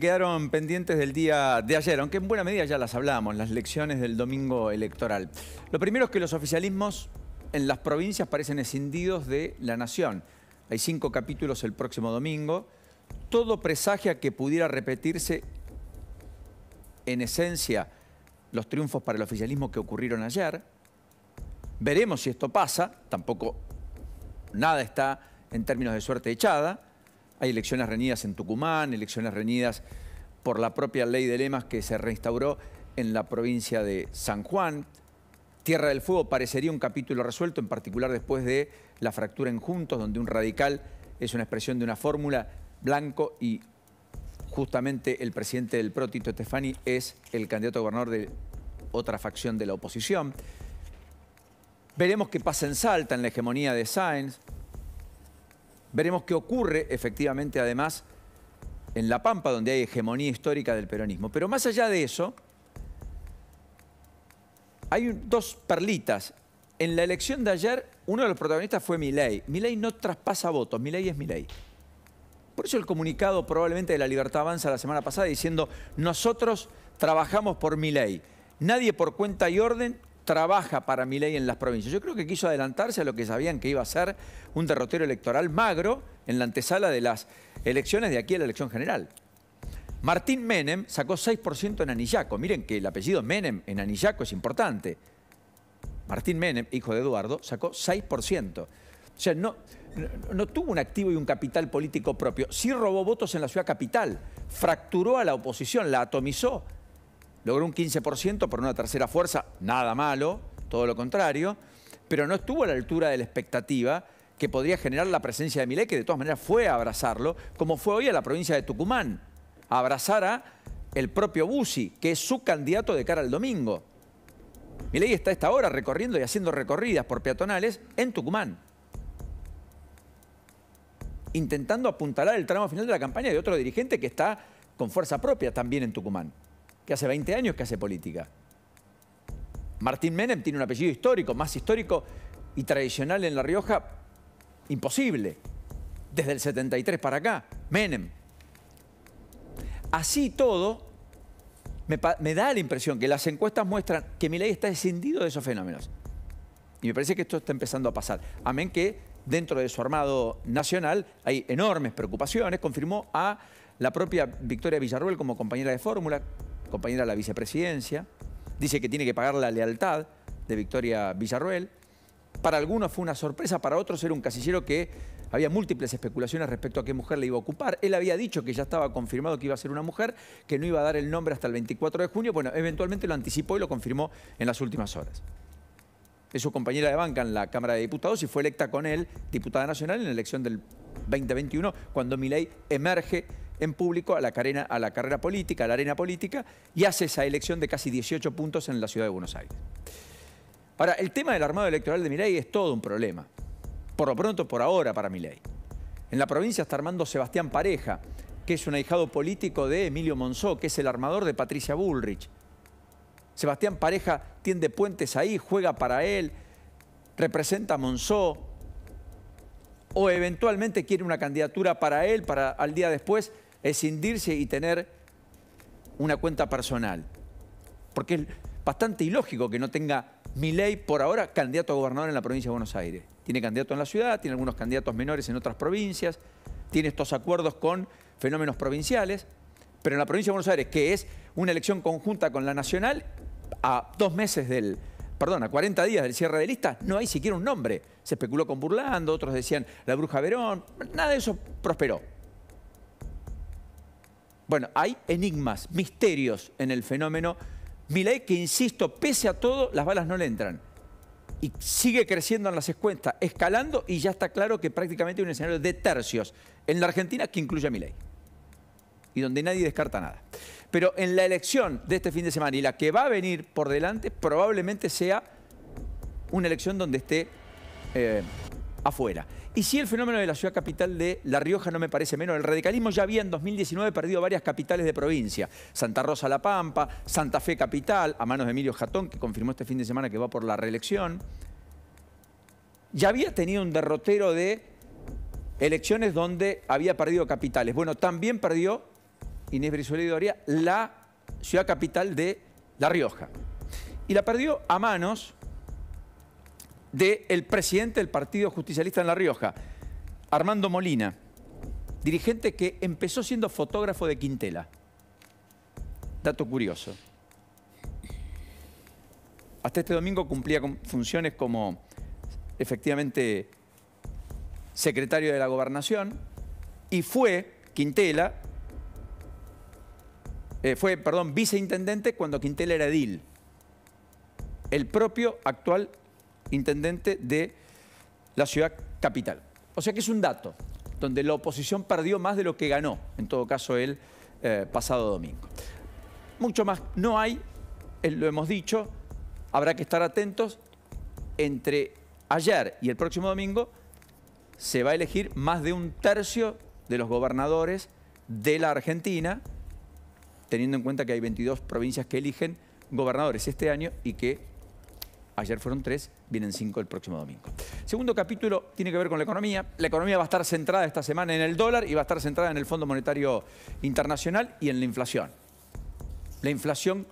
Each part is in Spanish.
Quedaron pendientes del día de ayer, aunque en buena medida ya las hablábamos, las lecciones del domingo electoral. Lo primero es que los oficialismos en las provincias parecen escindidos de la nación. Hay cinco capítulos el próximo domingo. Todo presagia que pudiera repetirse, en esencia, los triunfos para el oficialismo que ocurrieron ayer. Veremos si esto pasa, tampoco nada está en términos de suerte echada. Hay elecciones reñidas en Tucumán, elecciones reñidas por la propia ley de lemas que se reinstauró en la provincia de San Juan. Tierra del Fuego parecería un capítulo resuelto, en particular después de la fractura en Juntos, donde un radical es una expresión de una fórmula blanco y justamente el presidente del PRO, Estefani es el candidato a gobernador de otra facción de la oposición. Veremos qué pasa en Salta, en la hegemonía de Sáenz. Veremos qué ocurre efectivamente además en La Pampa, donde hay hegemonía histórica del peronismo. Pero más allá de eso, hay dos perlitas. En la elección de ayer, uno de los protagonistas fue Milei. Milei no traspasa votos, Milei es Milei. Por eso el comunicado probablemente de la Libertad Avanza la semana pasada diciendo, nosotros trabajamos por Milei. Nadie por cuenta y orden trabaja para mi ley en las provincias. Yo creo que quiso adelantarse a lo que sabían que iba a ser un derrotero electoral magro en la antesala de las elecciones de aquí a la elección general. Martín Menem sacó 6% en Anillaco. Miren que el apellido Menem en Anillaco es importante. Martín Menem, hijo de Eduardo, sacó 6%. O sea, no, no, no tuvo un activo y un capital político propio. Sí robó votos en la ciudad capital, fracturó a la oposición, la atomizó, Logró un 15% por una tercera fuerza, nada malo, todo lo contrario, pero no estuvo a la altura de la expectativa que podría generar la presencia de Milei, que de todas maneras fue a abrazarlo, como fue hoy a la provincia de Tucumán, a abrazar a el propio Bussi, que es su candidato de cara al domingo. Milei está a esta hora recorriendo y haciendo recorridas por peatonales en Tucumán. Intentando apuntalar el tramo final de la campaña de otro dirigente que está con fuerza propia también en Tucumán que hace 20 años que hace política. Martín Menem tiene un apellido histórico, más histórico y tradicional en La Rioja, imposible. Desde el 73 para acá, Menem. Así todo, me, da la impresión que las encuestas muestran que mi ley está descendido de esos fenómenos. Y me parece que esto está empezando a pasar. Amén que dentro de su armado nacional hay enormes preocupaciones. Confirmó a la propia Victoria Villarruel como compañera de fórmula, compañera de la vicepresidencia, dice que tiene que pagar la lealtad de Victoria Villarroel. Para algunos fue una sorpresa, para otros era un casillero que había múltiples especulaciones respecto a qué mujer le iba a ocupar. Él había dicho que ya estaba confirmado que iba a ser una mujer, que no iba a dar el nombre hasta el 24 de junio. Bueno, eventualmente lo anticipó y lo confirmó en las últimas horas. Es su compañera de banca en la Cámara de Diputados y fue electa con él, diputada nacional, en la elección del 2021, cuando Milei emerge en público a la, carrera, a la carrera política, a la arena política, y hace esa elección de casi 18 puntos en la ciudad de Buenos Aires. Ahora, el tema del armado electoral de Milei es todo un problema. Por lo pronto, por ahora, para Milei. En la provincia está armando Sebastián Pareja, que es un ahijado político de Emilio Monzó, que es el armador de Patricia Bullrich. Sebastián Pareja tiende puentes ahí, juega para él, representa a Monzó, o eventualmente quiere una candidatura para él, para al día después es indirse y tener una cuenta personal. Porque es bastante ilógico que no tenga mi ley por ahora candidato a gobernador en la provincia de Buenos Aires. Tiene candidato en la ciudad, tiene algunos candidatos menores en otras provincias, tiene estos acuerdos con fenómenos provinciales, pero en la provincia de Buenos Aires, que es una elección conjunta con la nacional, a dos meses del, perdón, a 40 días del cierre de lista, no hay siquiera un nombre. Se especuló con Burlando, otros decían la bruja Verón, nada de eso prosperó. Bueno, hay enigmas, misterios en el fenómeno Milei que, insisto, pese a todo, las balas no le entran. Y sigue creciendo en las encuestas, escalando y ya está claro que prácticamente hay un escenario de tercios en la Argentina que incluye a Milei. Y donde nadie descarta nada. Pero en la elección de este fin de semana y la que va a venir por delante, probablemente sea una elección donde esté eh, afuera. Y si el fenómeno de la ciudad capital de La Rioja no me parece menos. El radicalismo ya había en 2019 perdido varias capitales de provincia. Santa Rosa La Pampa, Santa Fe Capital, a manos de Emilio Jatón, que confirmó este fin de semana que va por la reelección. Ya había tenido un derrotero de elecciones donde había perdido capitales. Bueno, también perdió Inés Brizuela la ciudad capital de La Rioja. Y la perdió a manos del presidente del Partido Justicialista en La Rioja, Armando Molina, dirigente que empezó siendo fotógrafo de Quintela. Dato curioso. Hasta este domingo cumplía funciones como efectivamente secretario de la gobernación y fue Quintela, eh, fue, perdón, viceintendente cuando Quintela era edil. El propio actual intendente de la ciudad capital. O sea que es un dato, donde la oposición perdió más de lo que ganó, en todo caso el eh, pasado domingo. Mucho más no hay, eh, lo hemos dicho, habrá que estar atentos. Entre ayer y el próximo domingo se va a elegir más de un tercio de los gobernadores de la Argentina, teniendo en cuenta que hay 22 provincias que eligen gobernadores este año y que Ayer fueron tres, vienen cinco el próximo domingo. Segundo capítulo tiene que ver con la economía. La economía va a estar centrada esta semana en el dólar y va a estar centrada en el Fondo Monetario Internacional y en la inflación. La inflación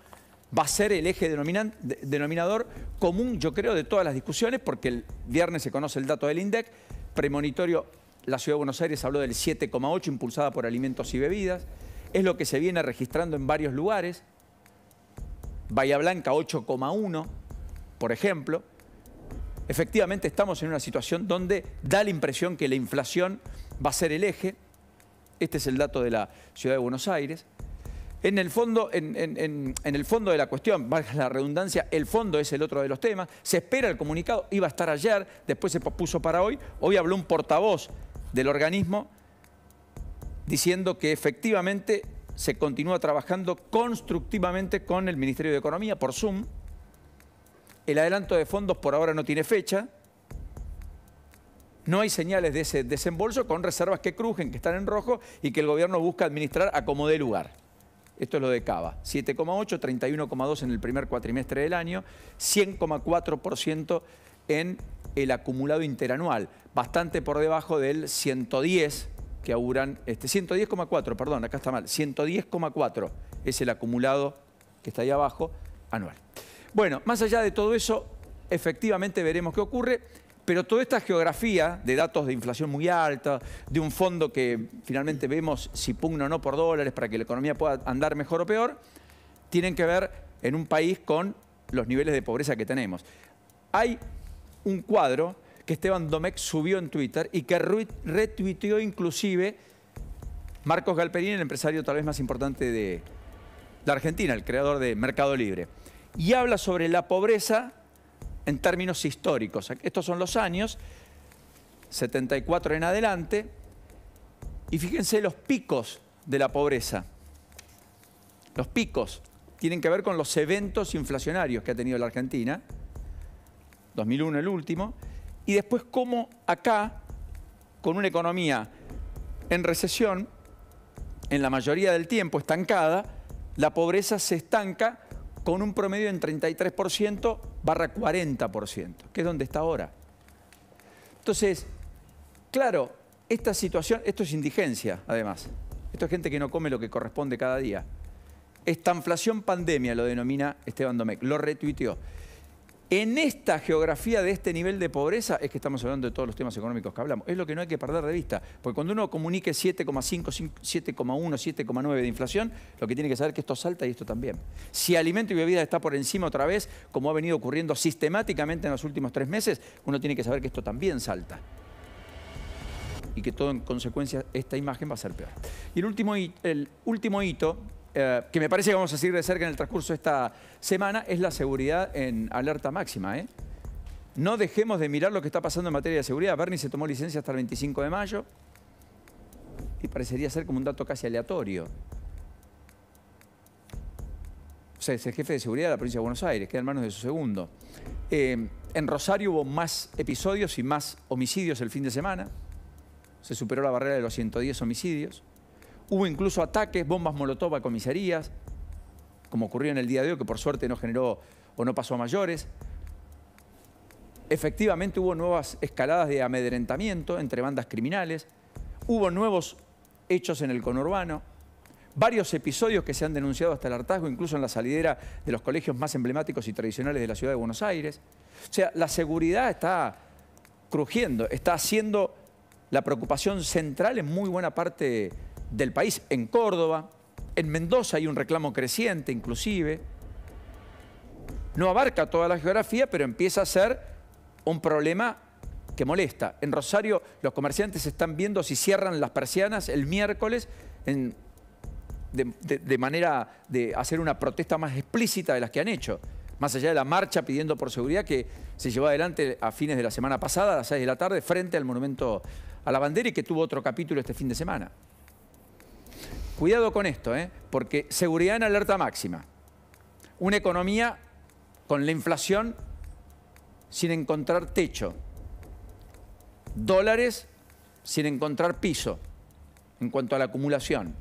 va a ser el eje denominador común, yo creo, de todas las discusiones, porque el viernes se conoce el dato del INDEC, premonitorio, la Ciudad de Buenos Aires habló del 7,8 impulsada por alimentos y bebidas, es lo que se viene registrando en varios lugares, Bahía Blanca 8,1, por ejemplo, efectivamente estamos en una situación donde da la impresión que la inflación va a ser el eje. Este es el dato de la Ciudad de Buenos Aires. En el, fondo, en, el fondo de la cuestión, valga la redundancia, el fondo es el otro de los temas. Se espera el comunicado, iba a estar ayer, después se puso para hoy. Hoy habló un portavoz del organismo diciendo que efectivamente se continúa trabajando constructivamente con el Ministerio de Economía por Zoom. El adelanto de fondos por ahora no tiene fecha. No hay señales de ese desembolso con reservas que crujen, que están en rojo y que el gobierno busca administrar a como dé lugar. Esto es lo de Cava. 7,8, 31,2 en el primer cuatrimestre del año, 100,4% en el acumulado interanual, bastante por debajo del 110 que auguran, este 110,4, perdón, acá está mal, 110,4 es el acumulado que está ahí abajo anual. Bueno, más allá de todo eso, efectivamente veremos qué ocurre, pero toda esta geografía de datos de inflación muy alta, de un fondo que finalmente vemos si pugna o no por dólares para que la economía pueda andar mejor o peor, tienen que ver en un país con los niveles de pobreza que tenemos. Hay un cuadro que Esteban Domecq subió en Twitter y que retuiteó inclusive Marcos Galperín, el empresario tal vez más importante de, la Argentina, el creador de Mercado Libre y habla sobre la pobreza en términos históricos. Estos son los años, 74 en adelante, y fíjense los picos de la pobreza. Los picos tienen que ver con los eventos inflacionarios que ha tenido la Argentina, 2001 el último, y después cómo acá, con una economía en recesión, en la mayoría del tiempo estancada, la pobreza se estanca con un promedio en 33% barra 40%, que es donde está ahora. Entonces, claro, esta situación, esto es indigencia, además. Esto es gente que no come lo que corresponde cada día. Esta inflación pandemia lo denomina Esteban Domecq, lo retuiteó. En esta geografía de este nivel de pobreza es que estamos hablando de todos los temas económicos que hablamos. Es lo que no hay que perder de vista. Porque cuando uno comunique 7,5, 7,1, 7,9 de inflación, lo que tiene que saber es que esto salta y esto también. Si alimento y bebida está por encima otra vez, como ha venido ocurriendo sistemáticamente en los últimos tres meses, uno tiene que saber que esto también salta. Y que todo en consecuencia, esta imagen va a ser peor. Y el último, el último hito eh, que me parece que vamos a seguir de cerca en el transcurso de esta semana es la seguridad en alerta máxima. ¿eh? No dejemos de mirar lo que está pasando en materia de seguridad. Bernie se tomó licencia hasta el 25 de mayo y parecería ser como un dato casi aleatorio. O sea, es el jefe de seguridad de la provincia de Buenos Aires, queda en manos de su segundo. Eh, en Rosario hubo más episodios y más homicidios el fin de semana. Se superó la barrera de los 110 homicidios. Hubo incluso ataques, bombas molotov a comisarías, como ocurrió en el día de hoy, que por suerte no generó o no pasó a mayores. Efectivamente hubo nuevas escaladas de amedrentamiento entre bandas criminales, hubo nuevos hechos en el conurbano, varios episodios que se han denunciado hasta el hartazgo, incluso en la salidera de los colegios más emblemáticos y tradicionales de la ciudad de Buenos Aires. O sea, la seguridad está crujiendo, está haciendo la preocupación central en muy buena parte del país, en Córdoba, en Mendoza hay un reclamo creciente inclusive. No abarca toda la geografía, pero empieza a ser un problema que molesta. En Rosario los comerciantes están viendo si cierran las persianas el miércoles en, de, de manera de hacer una protesta más explícita de las que han hecho más allá de la marcha pidiendo por seguridad que se llevó adelante a fines de la semana pasada, a las 6 de la tarde, frente al monumento a la bandera y que tuvo otro capítulo este fin de semana. Cuidado con esto, ¿eh? porque seguridad en alerta máxima. Una economía con la inflación sin encontrar techo. Dólares sin encontrar piso en cuanto a la acumulación.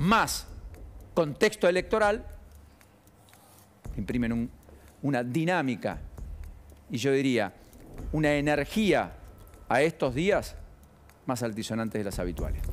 Más contexto electoral, imprimen una dinámica y yo diría una energía a estos días más altisonantes de las habituales.